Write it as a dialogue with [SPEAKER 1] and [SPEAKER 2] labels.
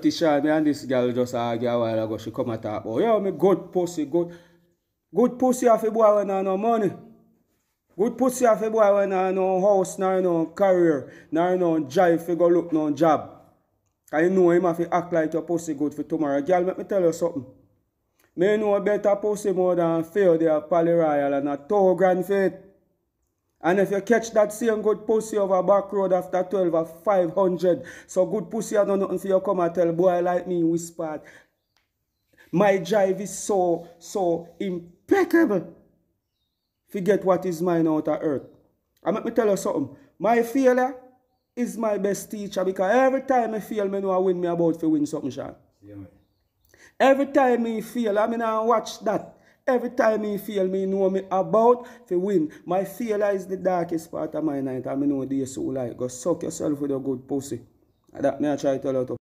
[SPEAKER 1] ti shal mi an dis gyal josa a gyal wala go shi kom a tap o. Yo mi gout posi gout. Gout posi a fe bwa wè nan nan money. Gout posi a fe bwa wè nan nan house nan nan carrier, nan nan jive fe go lup nan jab. Ka yon nou yon ma fe ak like yon posi gout fe tumara. Gyal mek me tel yo sotm. Me yon nou bet a posi mou dan fe yon de a pali raya la nan to gran feyte. And if you catch that same good pussy over back road after 12 or 500, so good pussy I don't nothing for you come and tell boy like me whispered. My drive is so, so impeccable. Forget what is mine out of earth. And let me tell you something. My failure is my best teacher because every time I fail, I know I win me about to win something, Sean. Yeah, every time I fail, I mean I watch that. Every time he feel me, know me about to win. My failure is the darkest part of my night. I know the soul like go suck yourself with a good pussy. That me I try to tell you to.